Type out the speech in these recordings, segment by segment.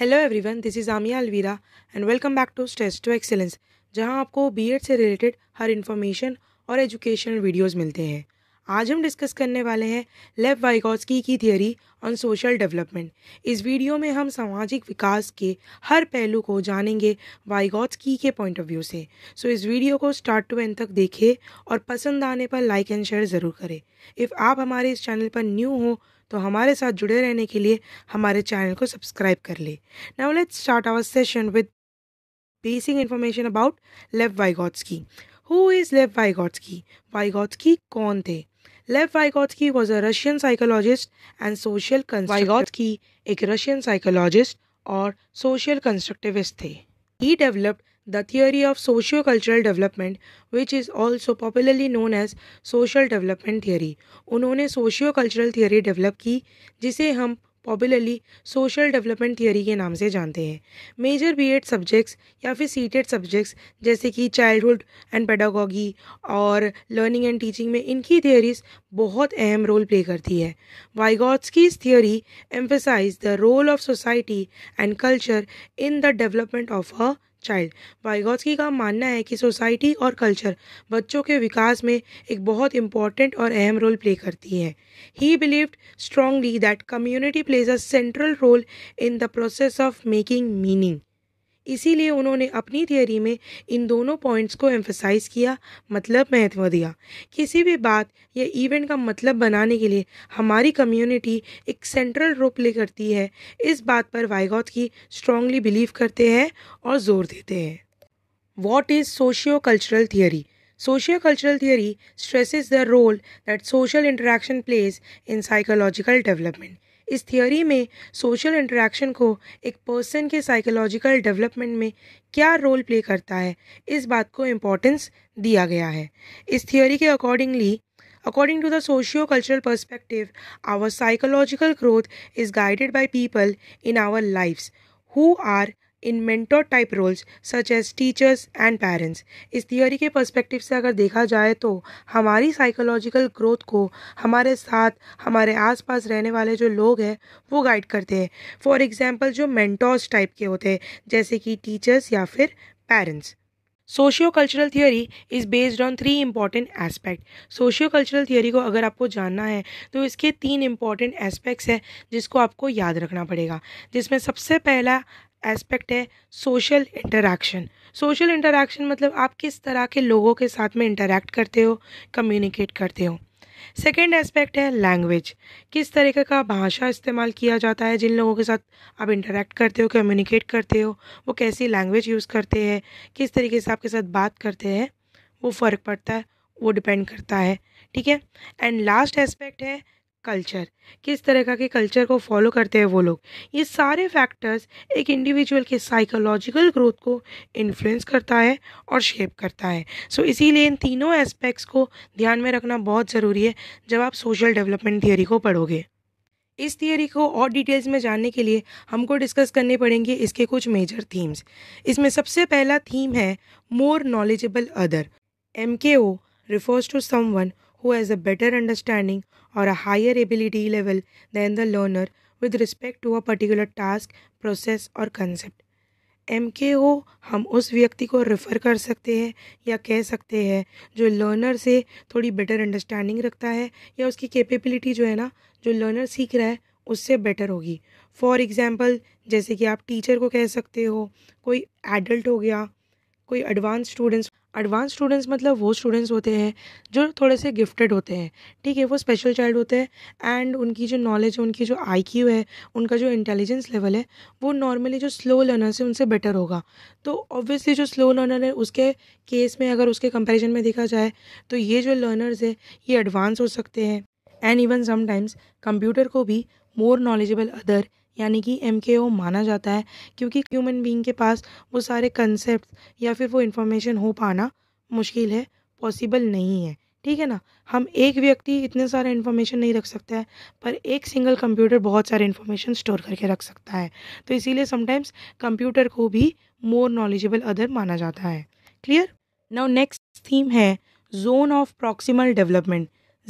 Hello everyone this is Amiya Alvira and welcome back to stage to excellence जहां आपको B Ed से related हर information और एजुकेशनल वीडियोस मिलते हैं आज हम डिस्कस करने वाले हैं लेव वाइगॉस्की की थियोरी ऑन सोशल डेवलपमेंट इस वीडियो में हम सामाजिक विकास के हर पहलू को जानेंगे वाइगॉस्की के पॉइंट ऑफ व्यू से सो so, इस वीडियो को स्टार्ट टू एंड तक देखें और पसंद आने पर लाइक एंड शेयर ज़रूर करें इफ़ आप हमारे इस चैनल पर न्यू हो तो हमारे साथ जुड़े रहने के लिए हमारे चैनल को सब्सक्राइब कर ले now let's start our session with basic information about Lev की हु इज़ लेव वाइगॉट्स की कौन थे लेव की was a Russian psychologist and social की एक रशियन साइकोलॉजिस्ट और सोशल कंस्ट्रक्टिविस्ट थे he developed the theory of socio cultural development which is also popularly known as social development theory उन्होंने सोशियो कल्चरल थियोरी डेवलप की जिसे हम popularly social development theory के नाम से जानते हैं मेजर बी एड सब्जेक्ट्स या फिर सीटेड सब्जेक्ट्स e जैसे कि चाइल्डहुड एंड पेडागॉगी और लर्निंग एंड टीचिंग में इनकी थियोरीज बहुत अहम रोल प्ले करती है Vygotsky's theory emphasize the role of society and culture in the development of a child Vygotsky का मानना है कि सोसाइटी और कल्चर बच्चों के विकास में एक बहुत इंपॉर्टेंट और अहम रोल प्ले करती है he believed strongly that community plays a central role in the process of making meaning इसीलिए उन्होंने अपनी थियोरी में इन दोनों पॉइंट्स को एम्फेसाइज किया मतलब महत्व दिया किसी भी बात या इवेंट का मतलब बनाने के लिए हमारी कम्युनिटी एक सेंट्रल रोल प्ले करती है इस बात पर वाइगौथ की स्ट्रांगली बिलीव करते हैं और जोर देते हैं what is socio cultural theory cultural theory stresses the role that social interaction plays in psychological development इस थियोरी में सोशल इंटरेक्शन को एक पर्सन के साइकोलॉजिकल डेवलपमेंट में क्या रोल प्ले करता है इस बात को इम्पोर्टेंस दिया गया है इस थियोरी के accordingly according to the socio cultural perspective our psychological growth is guided by people in our lifes who are in mentor type roles such as teachers and parents इस थियोरी के perspective से अगर देखा जाए तो हमारी psychological growth को हमारे साथ हमारे आसपास रहने वाले जो लोग हैं वो गाइड करते हैं फॉर एग्जाम्पल जो मेंटोर्स टाइप के होते हैं जैसे कि टीचर्स या फिर parents socio cultural theory is based on three important aspect socio cultural theory को अगर आपको जानना है तो इसके तीन इंपॉर्टेंट एस्पेक्ट्स हैं जिसको आपको याद रखना पड़ेगा जिसमें सबसे पहला एस्पेक्ट है सोशल इंटरेक्शन सोशल इंटरेक्शन मतलब आप किस तरह के लोगों के साथ में इंटरेक्ट करते हो कम्युनिकेट करते हो सेकेंड एस्पेक्ट है लैंग्वेज किस तरीके का भाषा इस्तेमाल किया जाता है जिन लोगों के साथ आप इंटरेक्ट करते हो कम्युनिकेट करते हो वो कैसी लैंग्वेज यूज़ करते हैं किस तरीके से आपके साथ बात करते हैं वो फ़र्क पड़ता है वो डिपेंड करता है ठीक है एंड लास्ट एस्पेक्ट है कल्चर किस तरह का के कल्चर को फॉलो करते हैं वो लोग ये सारे फैक्टर्स एक इंडिविजुअल के साइकोलॉजिकल ग्रोथ को इन्फ्लुएंस करता है और शेप करता है सो so, इसीलिए इन तीनों एस्पेक्ट्स को ध्यान में रखना बहुत ज़रूरी है जब आप सोशल डेवलपमेंट थियोरी को पढ़ोगे इस थियोरी को और डिटेल्स में जानने के लिए हमको डिस्कस करने पड़ेंगे इसके कुछ मेजर थीम्स इसमें सबसे पहला थीम है more knowledgeable other M K O refers to someone who has a better understanding or a higher ability level than the learner with respect to a particular task, process or concept. M K O हम उस व्यक्ति को refer कर सकते हैं या कह सकते हैं जो लर्नर से थोड़ी बेटर अंडरस्टैंडिंग रखता है या उसकी कैपेबिलिटी जो है ना जो लर्नर सीख रहा है उससे बेटर होगी फॉर एग्ज़ाम्पल जैसे कि आप टीचर को कह सकते हो कोई एडल्ट हो गया कोई एडवांस स्टूडेंट्स एडवांस स्टूडेंट्स मतलब वो स्टूडेंट्स होते हैं जो थोड़े से गिफ्टेड होते हैं ठीक है वो स्पेशल चाइल्ड होते हैं एंड उनकी जो नॉलेज है उनकी जो आई क्यू है उनका जो इंटेलिजेंस लेवल है वो नॉर्मली जो स्लो लर्नर से उनसे बेटर होगा तो ऑब्वियसली जो स्लो लर्नर है उसके केस में अगर उसके कंपेरिजन में देखा जाए तो ये जो लर्नर्स है ये एडवांस हो सकते हैं एंड इवन समटाइम्स कंप्यूटर को भी मोर नॉलेजेबल अदर यानी कि एम के ओ माना जाता है क्योंकि ह्यूमन बींग के पास वो सारे कंसेप्ट या फिर वो इन्फॉर्मेशन हो पाना मुश्किल है पॉसिबल नहीं है ठीक है ना हम एक व्यक्ति इतने सारे इन्फॉर्मेशन नहीं रख सकता है पर एक सिंगल कंप्यूटर बहुत सारे इन्फॉर्मेशन स्टोर करके रख सकता है तो इसीलिए समटाइम्स कंप्यूटर को भी मोर नॉलेजेबल अदर माना जाता है क्लियर नाउ नेक्स्ट थीम है zone of proximal development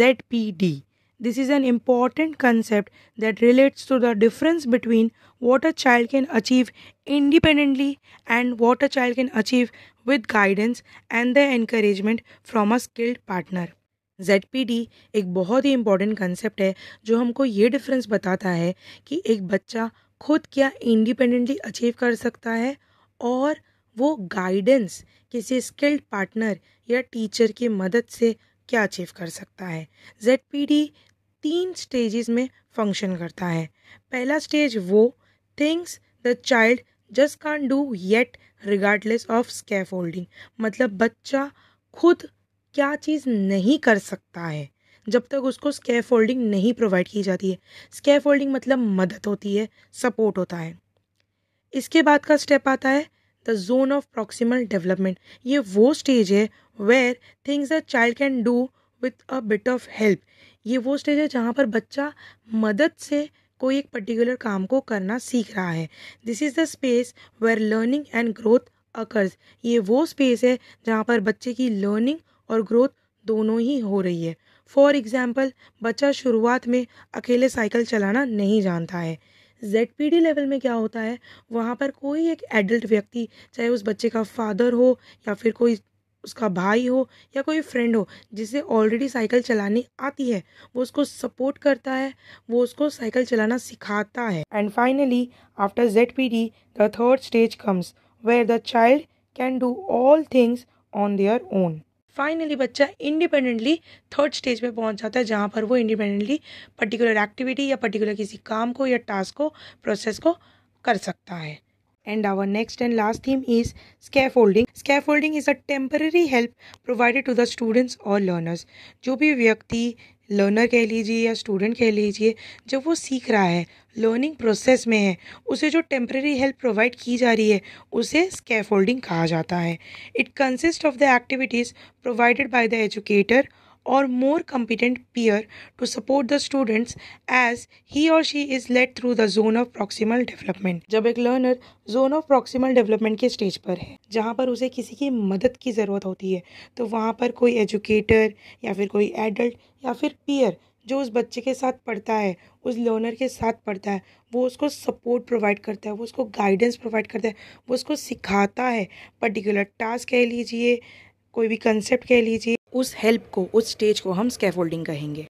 Z P D This is an important concept that relates to the difference between what a child can achieve independently and what a child can achieve with guidance and the encouragement from a skilled partner. ZPD एक बहुत ही important concept है जो हमको ये difference बताता है कि एक बच्चा खुद क्या इंडिपेंडेंटली अचीव कर सकता है और वो गाइडेंस किसी स्किल्ड पार्टनर या टीचर की मदद से क्या अचीव कर सकता है जेड पी डी तीन स्टेजेस में फंक्शन करता है पहला स्टेज वो things the child just can do yet regardless of scaffolding मतलब बच्चा खुद क्या चीज़ नहीं कर सकता है जब तक उसको स्कैफ होल्डिंग नहीं प्रोवाइड की जाती है स्कैफ होल्डिंग मतलब मदद होती है सपोर्ट होता है इसके बाद का स्टेप आता है the zone of proximal development ये वो स्टेज है where things a child can do with a bit of help ये वो स्टेज है जहाँ पर बच्चा मदद से कोई एक पर्टिकुलर काम को करना सीख रहा है this is the space where learning and growth occurs ये वो स्पेस है जहाँ पर बच्चे की लर्निंग और ग्रोथ दोनों ही हो रही है फॉर एग्ज़ाम्पल बच्चा शुरुआत में अकेले साइकिल चलाना नहीं जानता है जेड पी डी लेवल में क्या होता है वहाँ पर कोई एक एडल्ट व्यक्ति चाहे उस बच्चे का फादर हो या फिर कोई उसका भाई हो या कोई फ्रेंड हो जिसे ऑलरेडी साइकिल चलानी आती है वो उसको सपोर्ट करता है वो उसको साइकिल चलाना सिखाता है and finally after Z P D the third stage comes where the child can do all things on their own finally बच्चा इंडिपेंडेंटली थर्ड स्टेज पे पहुंच जाता है जहाँ पर वो इंडिपेंडेंटली पर्टिकुलर एक्टिविटी या पर्टिकुलर किसी काम को या टास्क को प्रोसेस को कर सकता है And our next and last theme is scaffolding. Scaffolding is a temporary help provided to the students or learners. जो भी व्यक्ति लर्नर कह लीजिए या स्टूडेंट कह लीजिए जब वो सीख रहा है लर्निंग प्रोसेस में है उसे जो टेम्प्रेरी हेल्प प्रोवाइड की जा रही है उसे स्कैफोल्डिंग कहा जाता है it consist of the activities provided by the educator or more competent peer to support the students as he or she is led through the zone of proximal development. jab ek learner zone of proximal development ke stage par hai jahan par use kisi ki madad ki zarurat hoti hai to wahan par koi educator ya fir koi adult ya fir peer जो उस बच्चे के साथ पढ़ता है उस learner के साथ पढ़ता है वो उसको सपोर्ट प्रोवाइड करता है वो उसको गाइडेंस प्रोवाइड करता है वो उसको सिखाता है पर्टिकुलर टास्क कह लीजिए कोई भी कंसेप्ट कह लीजिए उस हेल्प को उस स्टेज को हम स्कैफोल्डिंग कहेंगे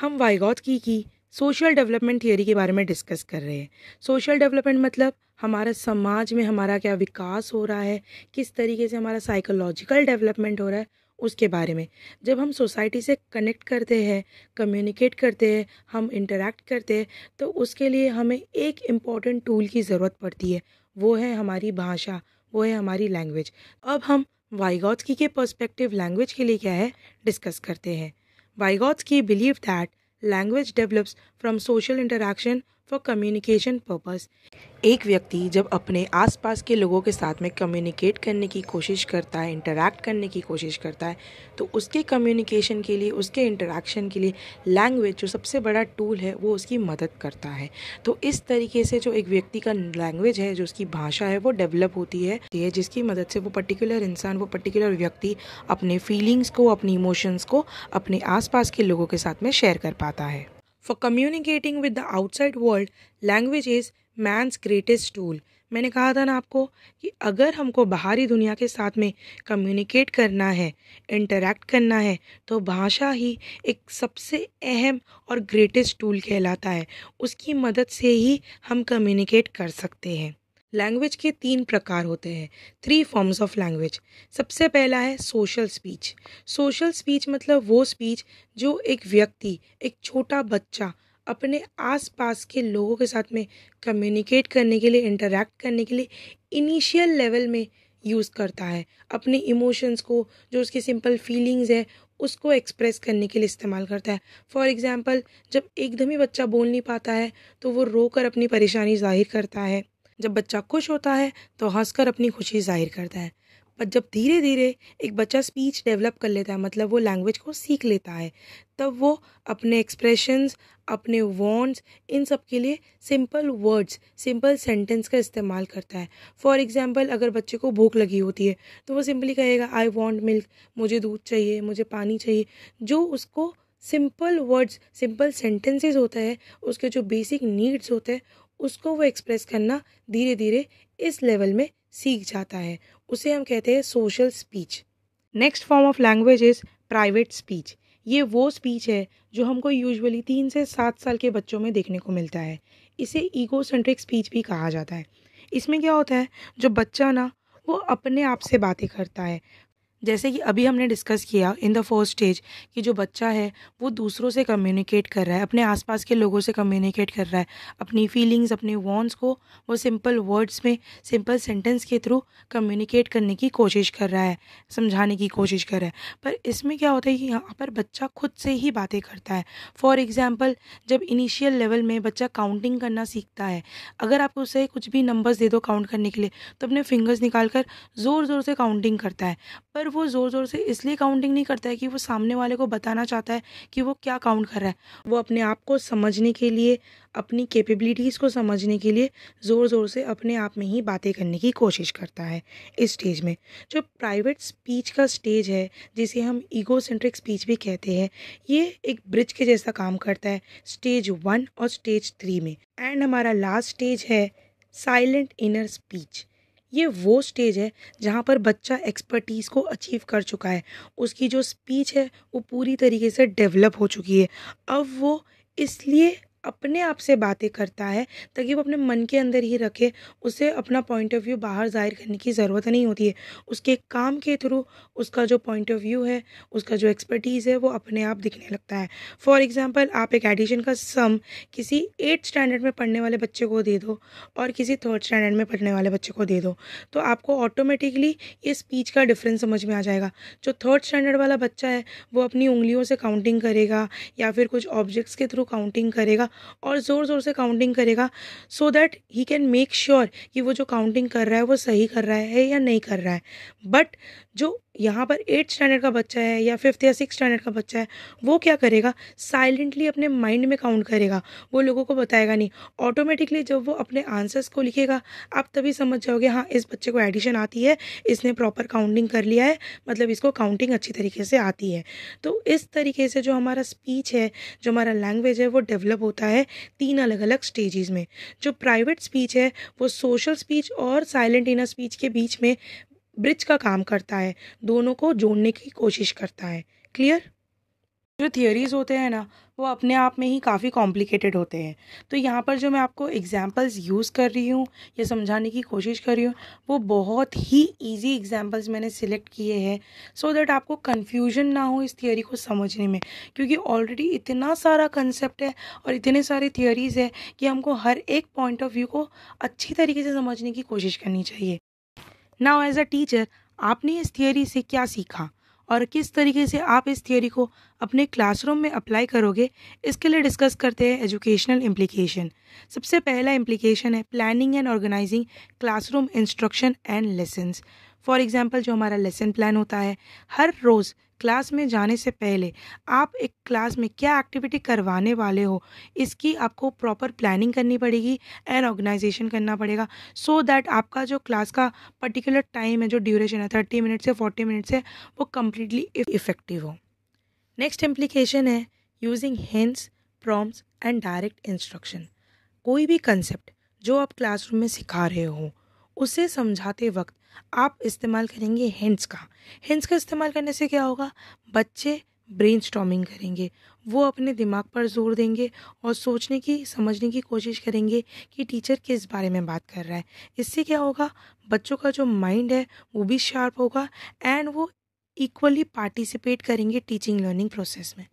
हम वाइगौतकी की सोशल डेवलपमेंट थियोरी के बारे में डिस्कस कर रहे हैं सोशल डेवलपमेंट मतलब हमारा समाज में हमारा क्या विकास हो रहा है किस तरीके से हमारा साइकोलॉजिकल डेवलपमेंट हो रहा है उसके बारे में जब हम सोसाइटी से कनेक्ट करते हैं कम्युनिकेट करते हैं हम इंटरेक्ट करते हैं तो उसके लिए हमें एक इम्पॉर्टेंट टूल की ज़रूरत पड़ती है वो है हमारी भाषा वो है हमारी लैंग्वेज अब हम वाइगॉट्सकी के पर्सपेक्टिव लैंग्वेज के लिए क्या है डिस्कस करते हैं Vygotsky believe that language develops from social interaction for communication purpose एक व्यक्ति जब अपने आसपास के लोगों के साथ में कम्युनिकेट करने की कोशिश करता है इंटरैक्ट करने की कोशिश करता है तो उसके कम्युनिकेशन के लिए उसके इंटरैक्शन के लिए लैंग्वेज जो सबसे बड़ा टूल है वो उसकी मदद करता है तो इस तरीके से जो एक व्यक्ति का लैंग्वेज है जो उसकी भाषा है वो डेवलप होती है ये जिसकी मदद से वो पर्टिकुलर इंसान वो पर्टिकुलर व्यक्ति अपने फीलिंग्स को अपनी इमोशंस को अपने आसपास के लोगों के साथ में शेयर कर पाता है for communicating with the outside world language is man's greatest tool मैंने कहा था ना आपको कि अगर हमको बाहरी दुनिया के साथ में कम्युनिकेट करना है इंटरेक्ट करना है तो भाषा ही एक सबसे अहम और ग्रेटेस्ट टूल कहलाता है उसकी मदद से ही हम कम्युनिकेट कर सकते हैं लैंग्वेज के तीन प्रकार होते हैं थ्री फॉर्म्स ऑफ लैंग्वेज सबसे पहला है सोशल स्पीच सोशल स्पीच मतलब वो स्पीच जो एक व्यक्ति एक छोटा बच्चा अपने आसपास के लोगों के साथ में कम्युनिकेट करने के लिए इंटरेक्ट करने के लिए इनिशियल लेवल में यूज़ करता है अपने इमोशंस को जो उसकी सिंपल फीलिंग्स है उसको एक्सप्रेस करने के लिए इस्तेमाल करता है फॉर एग्ज़ाम्पल जब एकदम ही बच्चा बोल नहीं पाता है तो वो रो कर अपनी परेशानी जाहिर करता है जब बच्चा खुश होता है तो हंसकर अपनी खुशी जाहिर करता है पर जब धीरे धीरे एक बच्चा स्पीच डेवलप कर लेता है मतलब वो लैंग्वेज को सीख लेता है तब वो अपने एक्सप्रेशंस अपने वॉन्ट्स इन सब के लिए सिंपल वर्ड्स सिंपल सेंटेंस का इस्तेमाल करता है फॉर एग्ज़ाम्पल अगर बच्चे को भूख लगी होती है तो वो सिंपली कहेगा आई वॉन्ट मिल्क मुझे दूध चाहिए मुझे पानी चाहिए जो उसको सिंपल वर्ड्स सिंपल सेंटेंसेस होता है उसके जो बेसिक नीड्स होते हैं उसको वो एक्सप्रेस करना धीरे धीरे इस लेवल में सीख जाता है उसे हम कहते हैं social speech next form of language is private speech ये वो स्पीच है जो हमको यूजुअली तीन से सात साल के बच्चों में देखने को मिलता है इसे ईगो सेंट्रिक स्पीच भी कहा जाता है इसमें क्या होता है जो बच्चा ना वो अपने आप से बातें करता है जैसे कि अभी हमने डिस्कस किया इन द फर्स्ट स्टेज कि जो बच्चा है वो दूसरों से कम्युनिकेट कर रहा है अपने आसपास के लोगों से कम्युनिकेट कर रहा है अपनी फीलिंग्स अपने वॉन्ट्स को वो सिंपल वर्ड्स में सिंपल सेंटेंस के थ्रू कम्युनिकेट करने की कोशिश कर रहा है समझाने की कोशिश कर रहा है पर इसमें क्या होता है कि यहाँ पर बच्चा खुद से ही बातें करता है फॉर एग्ज़ाम्पल जब इनिशियल लेवल में बच्चा काउंटिंग करना सीखता है अगर आप उसे कुछ भी नंबर्स दे दो काउंट करने के लिए तो अपने फिंगर्स निकाल कर ज़ोर ज़ोर से काउंटिंग करता है पर वो ज़ोर ज़ोर से इसलिए काउंटिंग नहीं करता है कि वो सामने वाले को बताना चाहता है कि वो क्या काउंट कर रहा है वो अपने आप को समझने के लिए अपनी कैपेबिलिटीज़ को समझने के लिए ज़ोर ज़ोर से अपने आप में ही बातें करने की कोशिश करता है इस स्टेज में जो प्राइवेट स्पीच का स्टेज है जिसे हम ईगो सेंट्रिक स्पीच भी कहते हैं ये एक ब्रिज के जैसा काम करता है स्टेज वन और स्टेज थ्री में एंड हमारा लास्ट स्टेज है साइलेंट इनर स्पीच ये वो स्टेज है जहाँ पर बच्चा एक्सपर्टीज़ को अचीव कर चुका है उसकी जो स्पीच है वो पूरी तरीके से डेवलप हो चुकी है अब वो इसलिए अपने आप से बातें करता है ताकि वो अपने मन के अंदर ही रखे उसे अपना पॉइंट ऑफ व्यू बाहर जाहिर करने की ज़रूरत नहीं होती है उसके काम के थ्रू उसका जो पॉइंट ऑफ व्यू है उसका जो एक्सपर्टीज़ है वो अपने आप दिखने लगता है फॉर एग्ज़ाम्पल आप एक एडिशन का सम किसी एट्थ स्टैंडर्ड में पढ़ने वाले बच्चे को दे दो और किसी थर्ड स्टैंडर्ड में पढ़ने वाले बच्चे को दे दो तो आपको ऑटोमेटिकली ये स्पीच का डिफरेंस समझ में आ जाएगा जो थर्ड स्टैंडर्ड वाला बच्चा है वो अपनी उंगलियों से काउंटिंग करेगा या फिर कुछ ऑब्जेक्ट्स के थ्रू काउंटिंग करेगा और ज़ोर ज़ोर से काउंटिंग करेगा so that he can make sure कि वो जो काउंटिंग कर रहा है वो सही कर रहा है या नहीं कर रहा है बट जो यहाँ पर एट स्टैंडर्ड का बच्चा है या फिफ्थ या सिक्स स्टैंडर्ड का बच्चा है वो क्या करेगा साइलेंटली अपने माइंड में काउंट करेगा वो लोगों को बताएगा नहीं ऑटोमेटिकली जब वो अपने आंसर्स को लिखेगा आप तभी समझ जाओगे हाँ इस बच्चे को एडिशन आती है इसने प्रॉपर काउंटिंग कर लिया है मतलब इसको काउंटिंग अच्छी तरीके से आती है तो इस तरीके से जो हमारा स्पीच है जो हमारा लैंग्वेज है वो डेवलप होता है तीन अलग अलग स्टेजेस में जो प्राइवेट स्पीच है वो सोशल स्पीच और साइलेंट इनर स्पीच के बीच में ब्रिज का काम करता है दोनों को जोड़ने की कोशिश करता है क्लियर जो थियोरीज होते हैं ना वो अपने आप में ही काफ़ी कॉम्प्लिकेटेड होते हैं तो यहाँ पर जो मैं आपको एग्जांपल्स यूज़ कर रही हूँ या समझाने की कोशिश कर रही हूँ वो बहुत ही इजी एग्जांपल्स मैंने सिलेक्ट किए हैं सो दैट आपको कंफ्यूजन ना हो इस थियोरी को समझने में क्योंकि ऑलरेडी इतना सारा कंसेप्ट है और इतने सारे थियोरीज़ है कि हमको हर एक पॉइंट ऑफ व्यू को अच्छी तरीके से समझने की कोशिश करनी चाहिए नाउ एज अ टीचर आपने इस थियोरी से क्या सीखा और किस तरीके से आप इस थियोरी को अपने क्लासरूम में अप्लाई करोगे इसके लिए डिस्कस करते हैं एजुकेशनल इम्प्लीकेशन सबसे पहला इम्प्लीकेशन है planning and organizing classroom instruction and lessons for example जो हमारा लेसन प्लान होता है हर रोज़ क्लास में जाने से पहले आप एक क्लास में क्या एक्टिविटी करवाने वाले हो इसकी आपको प्रॉपर प्लानिंग करनी पड़ेगी एंड ऑर्गेनाइजेशन करना पड़ेगा सो so दैट आपका जो क्लास का पर्टिकुलर टाइम है जो ड्यूरेशन है थर्टी मिनट से फोर्टी मिनट से वो कम्प्लीटली इफेक्टिव हो नेक्स्ट एम्प्लीकेशन है using hints prompts and direct instruction कोई भी कंसेप्ट जो आप क्लासरूम में सिखा रहे हो उसे समझाते वक्त आप इस्तेमाल करेंगे हिंट्स का हिंट्स का इस्तेमाल करने से क्या होगा बच्चे ब्रेन करेंगे वो अपने दिमाग पर जोर देंगे और सोचने की समझने की कोशिश करेंगे कि टीचर किस बारे में बात कर रहा है इससे क्या होगा बच्चों का जो माइंड है वो भी शार्प होगा एंड वो इक्वली पार्टिसिपेट करेंगे टीचिंग लर्निंग प्रोसेस में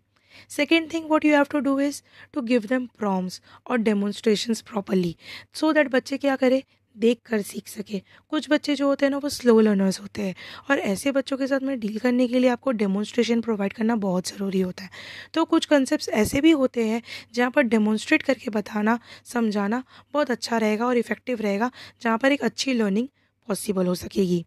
second thing what you have to do is to give them prompts और डेमोन्स्ट्रेशन प्रॉपरली सो दैट बच्चे क्या करें देख कर सीख सके कुछ बच्चे जो होते हैं ना वो स्लो लर्नर्स होते हैं और ऐसे बच्चों के साथ में डील करने के लिए आपको डेमोन्स्ट्रेशन प्रोवाइड करना बहुत ज़रूरी होता है तो कुछ कंसेप्ट ऐसे भी होते हैं जहाँ पर डेमोन्स्ट्रेट करके बताना समझाना बहुत अच्छा रहेगा और इफेक्टिव रहेगा जहाँ पर एक अच्छी लर्निंग पॉसिबल हो सकेगी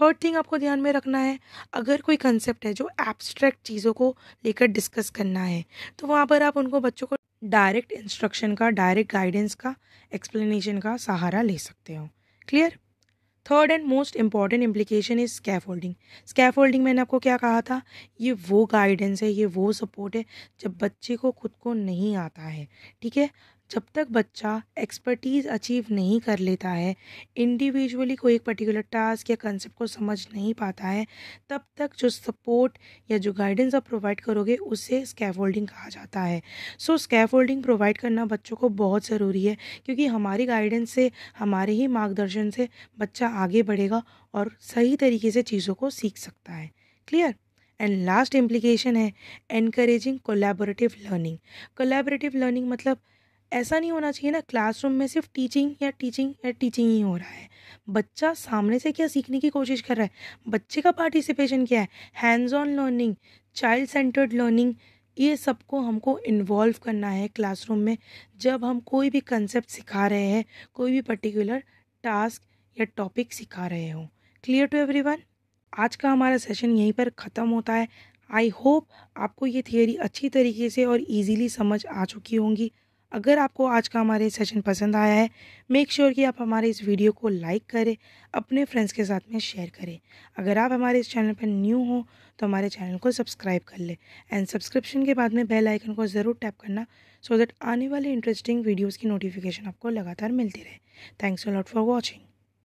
थर्ड थिंग आपको ध्यान में रखना है अगर कोई कंसेप्ट है जो एब्स्ट्रैक्ट चीज़ों को लेकर डिस्कस करना है तो वहाँ पर आप उनको बच्चों को डायरेक्ट इंस्ट्रक्शन का डायरेक्ट गाइडेंस का एक्सप्लेनेशन का सहारा ले सकते हो clear third and most important implication is holding scaffolding मैंने आपको क्या कहा था ये वो गाइडेंस है ये वो सपोर्ट है जब बच्चे को खुद को नहीं आता है ठीक है जब तक बच्चा एक्सपर्टीज़ अचीव नहीं कर लेता है इंडिविजुअली कोई एक पर्टिकुलर टास्क या कंसेप्ट को समझ नहीं पाता है तब तक जो सपोर्ट या जो गाइडेंस आप प्रोवाइड करोगे उसे स्कैफोल्डिंग कहा जाता है सो स्कैफोल्डिंग प्रोवाइड करना बच्चों को बहुत ज़रूरी है क्योंकि हमारी गाइडेंस से हमारे ही मार्गदर्शन से बच्चा आगे बढ़ेगा और सही तरीके से चीज़ों को सीख सकता है क्लियर एंड लास्ट इम्प्लीकेशन है encouraging collaborative learning collaborative learning मतलब ऐसा नहीं होना चाहिए ना क्लासरूम में सिर्फ टीचिंग या टीचिंग या टीचिंग ही हो रहा है बच्चा सामने से क्या सीखने की कोशिश कर रहा है बच्चे का पार्टिसिपेशन क्या है hands on learning child centred learning ये सबको हमको इन्वॉल्व करना है क्लासरूम में जब हम कोई भी कंसेप्ट सिखा रहे हैं कोई भी पर्टिकुलर टास्क या टॉपिक सिखा रहे हों क्लियर टू एवरी आज का हमारा सेशन यहीं पर ख़त्म होता है आई होप आपको ये थियोरी अच्छी तरीके से और ईजीली समझ आ चुकी होंगी अगर आपको आज का हमारे सेशन पसंद आया है मेक श्योर sure कि आप हमारे इस वीडियो को लाइक करें अपने फ्रेंड्स के साथ में शेयर करें अगर आप हमारे इस चैनल पर न्यू हो तो हमारे चैनल को सब्सक्राइब कर लें एंड सब्सक्रिप्शन के बाद में बेल आइकन को ज़रूर टैप करना सो so दैट आने वाले इंटरेस्टिंग वीडियोज़ की नोटिफिकेशन आपको लगातार मिलती रहे थैंक्स अलॉट फॉर वॉचिंग